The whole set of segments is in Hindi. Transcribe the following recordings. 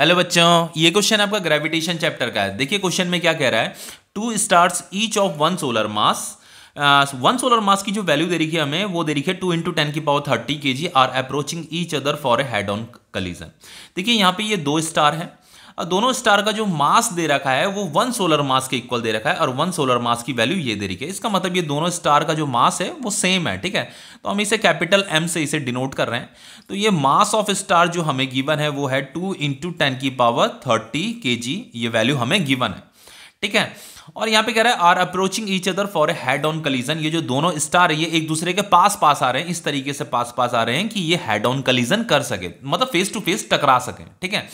हेलो बच्चों ये क्वेश्चन आपका ग्रेविटेशन चैप्टर का है देखिए क्वेश्चन में क्या कह रहा है two stars each of one solar mass one solar mass की जो वैल्यू दे रखी है हमें वो दे रखी है टू इंटू टेन की power thirty K G are approaching each other for a head on collision देखिए यहाँ पे ये दो स्टार है दोनों स्टार का जो मास दे रखा है वो वन सोलर मास के इक्वल दे रखा है और वन सोलर मास की वैल्यू ये दे रही है इसका मतलब ये दोनों स्टार का जो मास है वो सेम है ठीक है तो हम इसे कैपिटल एम से इसे डिनोट कर रहे हैं तो ये मास ऑफ स्टार जो हमें गिवन है वो है टू इंटू टेन की पावर थर्टी के जी ये वैल्यू हमें गिवन है ठीक है और यहाँ पे कह रहा है are approaching each other for a head on collision ये जो दोनों स्टार है ये एक दूसरे के पास पास आ रहे हैं इस तरीके से पास पास आ रहे हैं कि ये हेड ऑन कलीजन कर सके मतलब फेस टू फेस टकरा सके ठीक है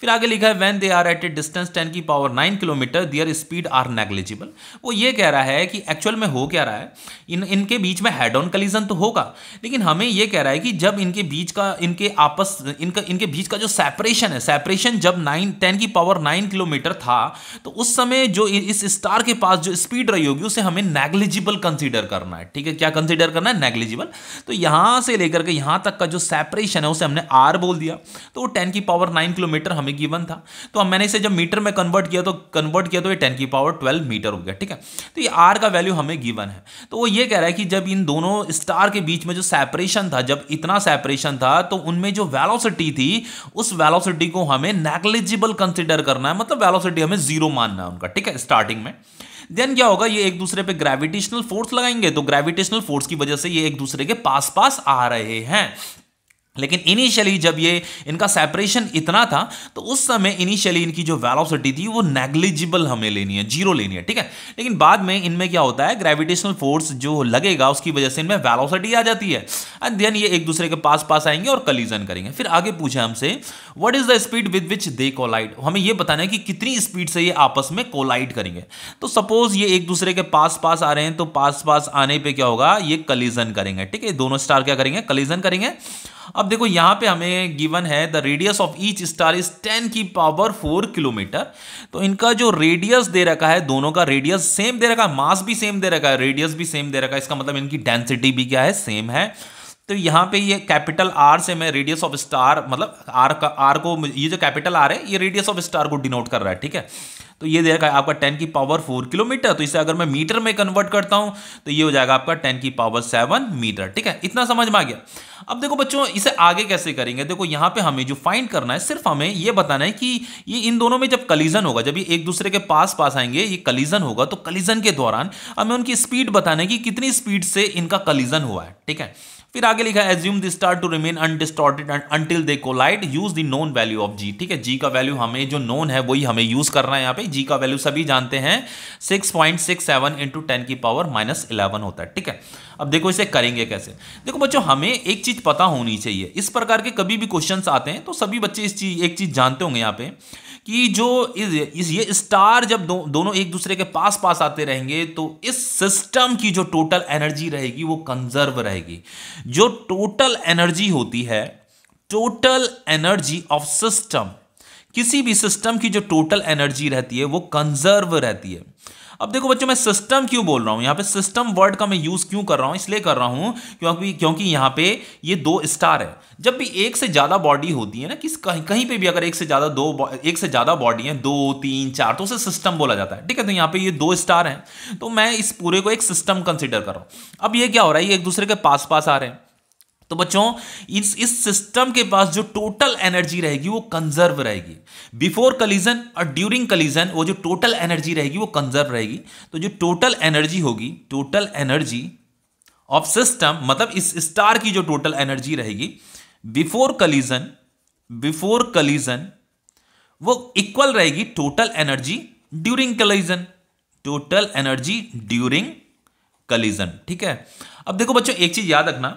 फिर आगे लिखा है when they are at a distance ten की power nine kilometre their speed are negligible वो ये कह रहा है कि एक्चुअल में हो क्या रहा है इन इनके बीच में हेड ऑन कलीजन तो होगा लेकिन हमें ये कह रहा है कि जब इनके बीच का इनके आपस इनका इनके बीच का जो सेपरेशन है सेपरेशन जब नाइन टेन की पावर नाइन किलोमीटर था तो उस समय जो इस स्टार के पास जो स्पीड रही होगी उसे हमें नेग्लिजिबल कंसिडर करना है ठीक है क्या कंसिडर करना है नेग्लिजिबल तो यहां से लेकर के यहां तक का जो सेपरेशन है उसे हमने आर बोल दिया तो टेन की पावर नाइन किलोमीटर हमें हमें गिवन था तो अब मैंने इसे जब मीटर में कन्वर्ट किया तो कन्वर्ट किया तो ये टेन की पावर ट्वेल्व मीटर हो गया ठीक है तो ये आर का वैल्यू हमें गिवन है तो वो ये कह रहा है कि जब इन दोनों स्टार के बीच में जो सेपरेशन था जब इतना सेपरेशन था तो उनमें जो वेलोसिटी थी उस वेलोसिटी को हमें नेग्लिजिबल कंसिडर करना है मतलब वेलोसिटी हमें जीरो मानना है उनका ठीक है स्टार्टिंग में देन क्या होगा ये एक दूसरे पे ग्रेविटेशनल फोर्स लगाएंगे तो ग्रेविटेशनल फोर्स की वजह से ये एक दूसरे के पास पास आ रहे हैं लेकिन इनिशियली जब ये इनका सेपरेशन इतना था तो उस समय इनिशियली इनकी जो वेलोसिटी थी वो नेग्लिजिबल हमें लेनी है जीरो लेनी है ठीक है लेकिन बाद में इनमें क्या होता है ग्रेविटेशनल फोर्स जो लगेगा उसकी वजह से इनमें वेलोसिटी आ जाती है एंड देन ये एक दूसरे के पास पास आएंगे और कलीजन करेंगे फिर आगे पूछा हमसे what is the speed with which they collide हमें यह बताना है कि कितनी स्पीड से ये आपस में कोलाइड करेंगे तो सपोज ये एक दूसरे के पास पास आ रहे हैं तो पास पास आने पर क्या होगा ये कलीजन करेंगे ठीक है दोनों स्टार क्या करेंगे कलीजन करेंगे अब देखो यहाँ पे हमें गिवन है the radius of each star is ten की पावर फोर किलोमीटर तो इनका जो रेडियस दे रखा है दोनों का रेडियस सेम दे रखा है मास भी सेम दे रखा है रेडियस भी सेम दे रखा है इसका मतलब इनकी डेंसिटी भी क्या है सेम है तो यहाँ पे ये कैपिटल आर से मैं रेडियस ऑफ स्टार मतलब आर का आर को ये जो कैपिटल आर है ये रेडियस ऑफ स्टार को डिनोट कर रहा है ठीक है तो ये देखा है आपका टेन की पावर फोर किलोमीटर तो इसे अगर मैं मीटर में कन्वर्ट करता हूँ तो ये हो जाएगा आपका टेन की पावर सेवन मीटर ठीक है इतना समझ में आ गया अब देखो बच्चों इसे आगे कैसे करेंगे देखो यहाँ पे हमें जो फाइंड करना है सिर्फ हमें ये बताना है कि ये इन दोनों में जब कलीजन होगा जब ये एक दूसरे के पास पास आएंगे ये कलीजन होगा तो कलीजन के दौरान हमें उनकी स्पीड बताना है कि कितनी स्पीड से इनका कलीजन हुआ है ठीक है फिर आगे लिखा है assume the star to remain undistorted until they collide use the known value of G ठीक है जी का वैल्यू हमें जो नोन है वही हमें यूज करना है यहाँ पे जी का वैल्यू सभी जानते हैं six point six seven into ten की पावर माइनस इलेवन होता है ठीक है अब देखो इसे करेंगे कैसे देखो बच्चों हमें एक चीज पता होनी चाहिए इस प्रकार के कभी भी क्वेश्चन आते हैं तो सभी बच्चे इस चीज एक चीज जानते होंगे यहाँ पे कि जो इस ये स्टार जब दो, दोनों एक दूसरे के पास पास आते रहेंगे तो इस सिस्टम की जो टोटल एनर्जी रहेगी वो कंजर्व रहेगी जो टोटल एनर्जी होती है टोटल एनर्जी ऑफ सिस्टम किसी भी सिस्टम की जो टोटल एनर्जी रहती है वो कंजर्व रहती है अब देखो बच्चों मैं सिस्टम क्यों बोल रहा हूँ यहाँ पे सिस्टम वर्ड का मैं यूज क्यों कर रहा हूँ इसलिए कर रहा हूँ क्योंकि क्योंकि यहाँ पे ये दो स्टार है जब भी एक से ज्यादा बॉडी होती है ना किस कहीं कहीं पे भी अगर एक से ज्यादा दो एक से ज्यादा बॉडी है दो तीन चार तो उसे सिस्टम बोला जाता है ठीक है तो यहाँ पे ये दो स्टार हैं तो मैं इस पूरे को एक सिस्टम कंसिडर कर रहा हूँ अब ये क्या हो रहा है ये एक दूसरे के पास पास आ रहे हैं तो बच्चों इस इस सिस्टम के पास जो टोटल एनर्जी रहेगी वो कंजर्व रहेगी बिफोर कलीजन और ड्यूरिंग कलीजन वो जो टोटल एनर्जी रहेगी वो कंजर्व रहेगी तो जो टोटल एनर्जी होगी टोटल एनर्जी ऑफ सिस्टम मतलब इस स्टार की जो टोटल एनर्जी रहेगी बिफोर कलीजन बिफोर कलीजन वो इक्वल रहेगी total energy during collision total energy during collision ठीक है अब देखो बच्चों एक चीज याद रखना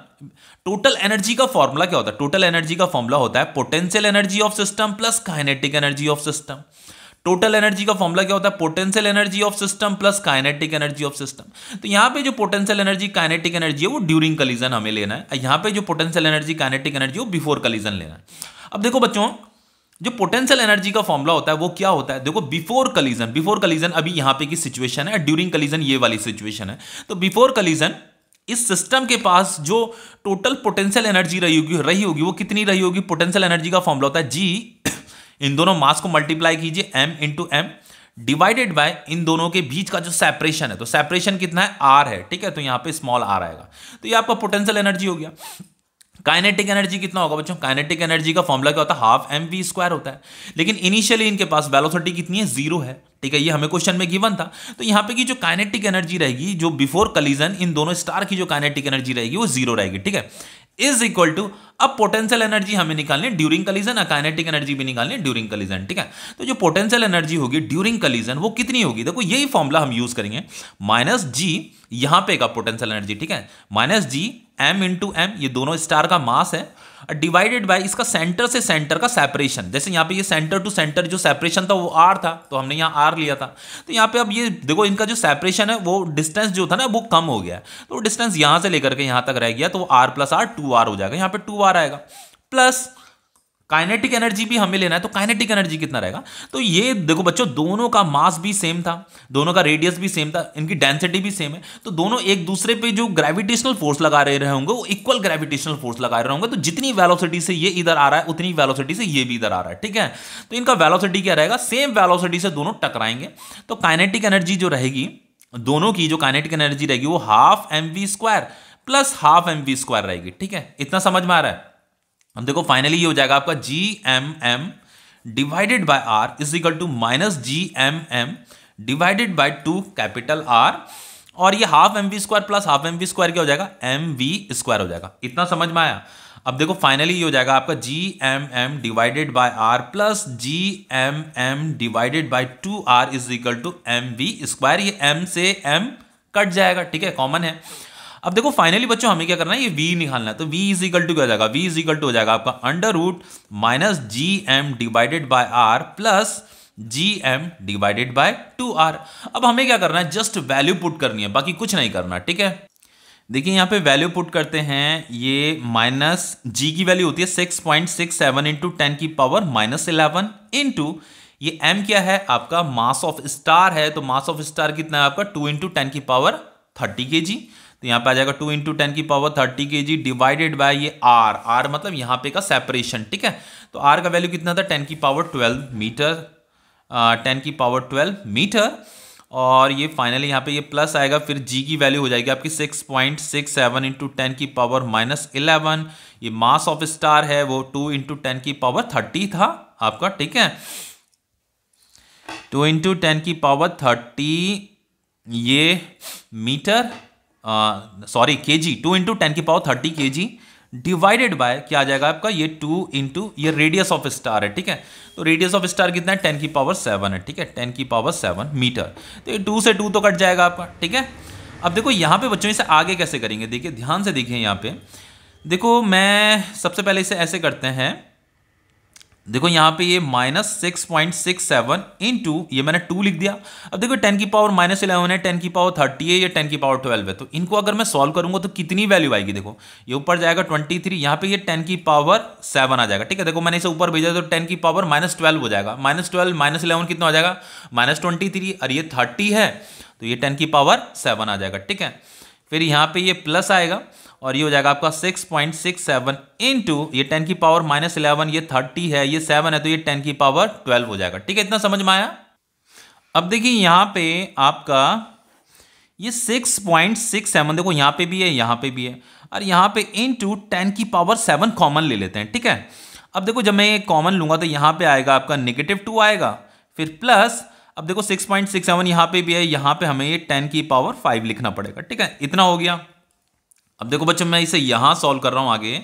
टोटल एनर्जी का फॉर्मूला क्या होता है टोटल एनर्जी का फॉर्मूला होता है potential energy of system plus kinetic energy of system total energy का फॉर्मूला क्या होता है potential energy of system plus kinetic energy of system तो यहां पे जो पोटेंशियल एनर्जी काइनेटिक एनर्जी है वो ड्यूरिंग कलीजन हमें लेना है यहां पे जो पोटेंशियल एनर्जी काइनेटिक एनर्जी वो बिफोर कलीजन लेना है अब देखो बच्चों जो पोटेंशियल एनर्जी का फॉर्मूला होता है वो क्या होता है देखो बिफोर कलीजन बिफोर कलीजन अभी यहां पे की सिचुएशन है ड्यूरिंग कलीजन ये वाली सिचुएशन है तो बिफोर कलीजन इस सिस्टम के पास जो टोटल पोटेंशियल एनर्जी रही होगी रही होगी वो कितनी रही होगी पोटेंशियल एनर्जी का फॉर्मूला होता है जी इन दोनों मास को मल्टीप्लाई कीजिए M into M divided by इन दोनों के बीच का जो सेपरेशन है तो सेपरेशन कितना है आर है ठीक है तो यहाँ पे स्मॉल आर आएगा तो ये आपका पोटेंशियल एनर्जी हो गया काइनेटिक एनर्जी कितना होगा बच्चों काइनेटिक एनर्जी का फॉर्मूला क्या होता है हाफ एम वी स्क्वायर होता है लेकिन इनिशियली इनके पास वेलोसिटी कितनी है जीरो है ठीक है ये हमें क्वेश्चन में गिवन था तो यहाँ पे की जो काइनेटिक एनर्जी रहेगी जो बिफोर कलीजन इन दोनों स्टार की जो काइनेटिक एनर्जी रहेगी वो जीरो रहेगी ठीक है इज इक्वल टू अब पोटेंशियल एनर्जी हमें निकालनी है ड्यूरिंग कलीजन और काइनेटिक एनर्जी भी निकालनी है ड्यूरिंग कलीजन ठीक है तो जो पोटेंशियल एनर्जी होगी ड्यूरिंग कलीजन वो कितनी होगी देखो यही फॉर्मुला हम यूज करेंगे माइनस जी यहाँ पे का पोटेंशियल एनर्जी ठीक है minus G M into M ये दोनों स्टार का मास है डिवाइडेड बाय इसका सेंटर से सेंटर का सेपरेशन जैसे यहाँ पे ये सेंटर टू सेंटर जो सेपरेशन था वो आर था तो हमने यहाँ आर लिया था तो यहाँ पे अब ये देखो इनका जो सेपरेशन है वो डिस्टेंस जो था ना वो कम हो गया तो डिस्टेंस यहाँ से लेकर के यहाँ तक रह गया तो R plus R two R हो जाएगा यहाँ पे टू आर आएगा प्लस काइनेटिक एनर्जी भी हमें लेना है तो काइनेटिक एनर्जी कितना रहेगा तो ये देखो बच्चों दोनों का मास भी सेम था दोनों का रेडियस भी सेम था इनकी डेंसिटी भी सेम है तो दोनों एक दूसरे पे जो ग्रेविटेशनल फोर्स लगा रहे होंगे वो इक्वल ग्रेविटेशनल फोर्स लगा रहे होंगे तो जितनी वेलोसिटी से ये इधर आ रहा है उतनी वेलोसिटी से ये भी इधर आ रहा है ठीक है तो इनका वेलोसिटी क्या रहेगा सेम वेलोसिटी से दोनों टकराएंगे तो काइनेटिक एनर्जी जो रहेगी दोनों की जो काइनेटिक एनर्जी रहेगी वो half M V square plus half M V square रहेगी ठीक है इतना समझ में आ रहा है हम देखो फाइनली ये हो जाएगा आपका G M M divided by R is equal to minus G M M divided by two capital R और ये half M V square plus half M V square क्या हो जाएगा एम वी स्क्वायर हो जाएगा इतना समझ में आया अब देखो फाइनली ये हो जाएगा आपका G M M divided by R plus G M M divided by two R is equal to M V square ये एम से एम कट जाएगा ठीक है कॉमन है अब देखो फाइनली बच्चों हमें क्या करना है ये v निकालना है तो वी इज इक्वल टू क्या हो जाएगा वी इज इक्वल टू हो जाएगा आपका under root minus G M divided by R plus G M divided by two R अब हमें क्या करना है जस्ट वैल्यू पुट करनी है बाकी कुछ नहीं करना ठीक है देखिए यहाँ पे वैल्यू पुट करते हैं ये माइनस जी की वैल्यू होती है six point six seven into ten की पावर माइनस इलेवन इंटू ये एम क्या है आपका मास ऑफ स्टार है तो मास ऑफ स्टार कितना है आपका टू इंटू टेन की पावर थर्टी के जी तो यहाँ पे आ जाएगा टू इंटू टेन की power thirty K G divided by ये आर आर मतलब यहाँ पे का सेपरेशन ठीक है तो आर का वैल्यू कितना था टेन की पावर ट्वेल्व मीटर टेन की पावर ट्वेल्व मीटर और ये फाइनली यहाँ पे ये प्लस आएगा फिर जी की वैल्यू हो जाएगी आपकी six point six seven into ten की पावर माइनस इलेवन ये मास ऑफ स्टार है वो टू इंटू टेन की पावर थर्टी था आपका ठीक है टू इंटू टेन की पावर थर्टी ये metre sorry K G two into ten की power thirty K G divided by क्या आ जाएगा आपका ये टू इंटू ये रेडियस ऑफ स्टार है ठीक है तो रेडियस ऑफ स्टार कितना है टेन की पावर सेवन है ठीक है टेन की पावर सेवन मीटर तो ये टू से टू तो कट जाएगा आपका ठीक है अब देखो यहाँ पे बच्चों इसे आगे कैसे करेंगे देखिए ध्यान से देखिए यहाँ पे देखो मैं सबसे पहले इसे ऐसे करते हैं देखो यहां पे ये minus six point six seven into ये मैंने टू लिख दिया अब देखो टेन की पावर माइनस इलेवन है टेन की पावर थर्टी है या टेन की पावर ट्वेल्व है तो इनको अगर मैं सॉल्व करूंगा तो कितनी वैल्यू आएगी देखो ये ऊपर जाएगा ट्वेंटी थ्री यहाँ पे ये टेन की पावर सेवन आ जाएगा ठीक है देखो मैंने इसे ऊपर भेजा तो टेन की पावर माइनस ट्वेल्व हो जाएगा माइनस ट्वेल्व माइनस इलेवन कितना हो जाएगा माइनस ट्वेंटी थ्री और ये थर्टी है तो ये टेन की पावर सेवन आ जाएगा ठीक है फिर यहाँ पे ये प्लस आएगा और ये हो जाएगा आपका 6.67 पॉइंट सिक्स सेवन इंटू ये 10 की पावर माइनस इलेवन ये 30 है ये 7 है तो ये 10 की पावर 12 हो जाएगा ठीक है इतना समझ में आया अब देखिए यहां पे आपका ये 6.67 देखो यहां पे भी है यहां पे भी है और यहां पे इंटू टेन की पावर सेवन कॉमन ले लेते हैं ठीक है अब देखो जब मैं ये कॉमन लूंगा तो यहां पर आएगा आपका निगेटिव टू आएगा फिर प्लस अब देखो 6.67 यहां पर भी है यहां पर हमें ये टेन की पावर फाइव लिखना पड़ेगा ठीक है इतना हो गया अब देखो बच्चों मैं इसे यहां सॉल्व कर रहा हूं आगे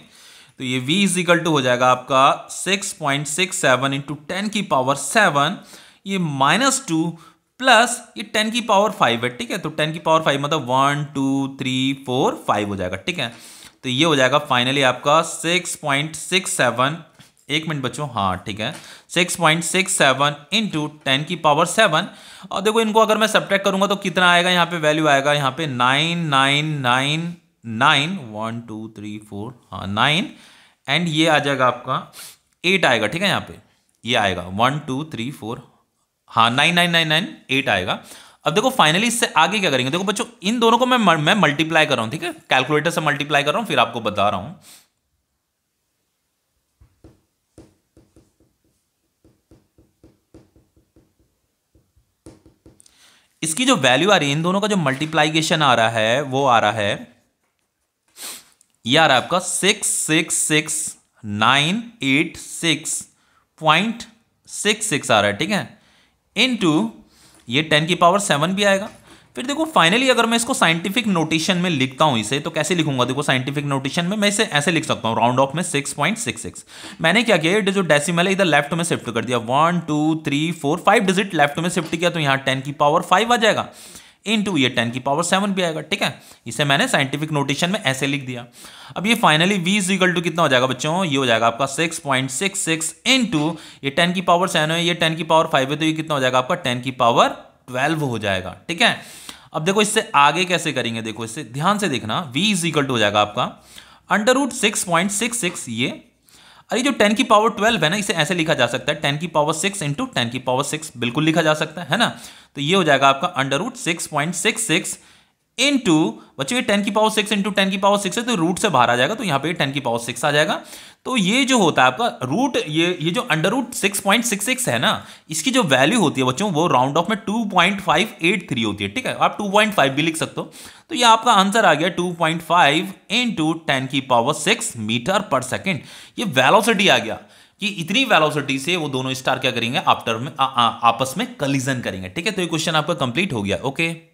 तो ये v इज इक्वल टू हो जाएगा आपका 6.67 point six seven into ten की पावर सेवन ये माइनस टू प्लस ये टेन की पावर फाइव है ठीक है तो टेन की पावर फाइव मतलब one two three four five हो जाएगा ठीक है तो ये हो जाएगा फाइनली आपका सिक्स पॉइंट सिक्स सेवन एक मिनट बच्चों हाँ ठीक है six point six seven into ten की पावर सेवन और देखो इनको अगर मैं सब्ट्रैक्ट करूंगा तो कितना आएगा यहाँ पे वैल्यू आएगा यहाँ पे nine nine nine nine one two three four हाँ नाइन एंड ये आ जाएगा आपका एट आएगा ठीक है यहाँ पे ये आएगा वन टू थ्री फोर हाँ nine nine nine nine eight आएगा अब देखो फाइनली इससे आगे क्या करेंगे देखो बच्चों इन दोनों को मैं मैं मल्टीप्लाई कर रहा हूँ ठीक है कैलकुलेटर से मल्टीप्लाई कर रहा हूँ फिर आपको बता रहा हूँ इसकी जो वैल्यू आ रही है इन दोनों का जो मल्टीप्लाइकेशन आ रहा है वो आ रहा है ये आ रहा है आपका six six six nine eight six point six six आ रहा है ठीक है इन टू ये टेन की पावर सेवन भी आएगा फिर देखो फाइनली अगर मैं इसको साइंटिफिक नोटेशन में लिखता हूँ इसे तो कैसे लिखूंगा देखो साइंटिफिक नोटेशन में मैं इसे ऐसे लिख सकता हूँ राउंड ऑफ में सिक्स पॉइंट सिक्स सिक्स मैंने क्या किया ये जो डेसिमल है इधर लेफ्ट में शिफ्ट कर दिया one two three four five digit left में शिफ्ट किया तो यहाँ टेन की पावर फाइव आ जाएगा इन टू ये टेन की पावर सेवन भी आएगा ठीक है इसे मैंने साइंटिफिक नोटेशन में ऐसे लिख दिया अब ये फाइनली वी इक्वल टू कितना हो जाएगा बच्चों ये हो जाएगा आपका six point six six into ये टेन की पावर सेवन है ये टेन की पावर फाइव है तो ये कितना हो जाएगा आपका टेन की पावर ट्वेल्व हो जाएगा ठीक है अब देखो इससे आगे कैसे करेंगे देखो इससे ध्यान से देखना वी इज इक्वल टू हो जाएगा आपका under root six point six six ये अरे जो टेन की पावर ट्वेल्व है ना इसे ऐसे लिखा जा सकता है टेन की पावर सिक्स इंटू टेन की पावर सिक्स बिल्कुल लिखा जा सकता है ना तो ये हो जाएगा आपका under root six point six six into बच्चे ये टेन की पावर सिक्स इंटू टेन की पावर सिक्स है तो रूट से बाहर आ जाएगा तो यहाँ पे टेन की पावर सिक्स आ जाएगा तो ये जो होता है आपका रूट ये ये जो under root six point six six है ना इसकी जो वैल्यू होती है बच्चों वो राउंड ऑफ में two point five eight three होती है ठीक है आप टू पॉइंट फाइव भी लिख सकते हो तो ये आपका आंसर आ गया two point five into ten की पावर सिक्स मीटर पर सेकेंड ये वेलोसिटी आ गया कि इतनी वेलोसिटी से वो दोनों स्टार क्या करेंगे आफ्टर में आ, आ, आपस में कलिजन करेंगे ठीक है तो ये क्वेश्चन आपका कंप्लीट हो गया ओके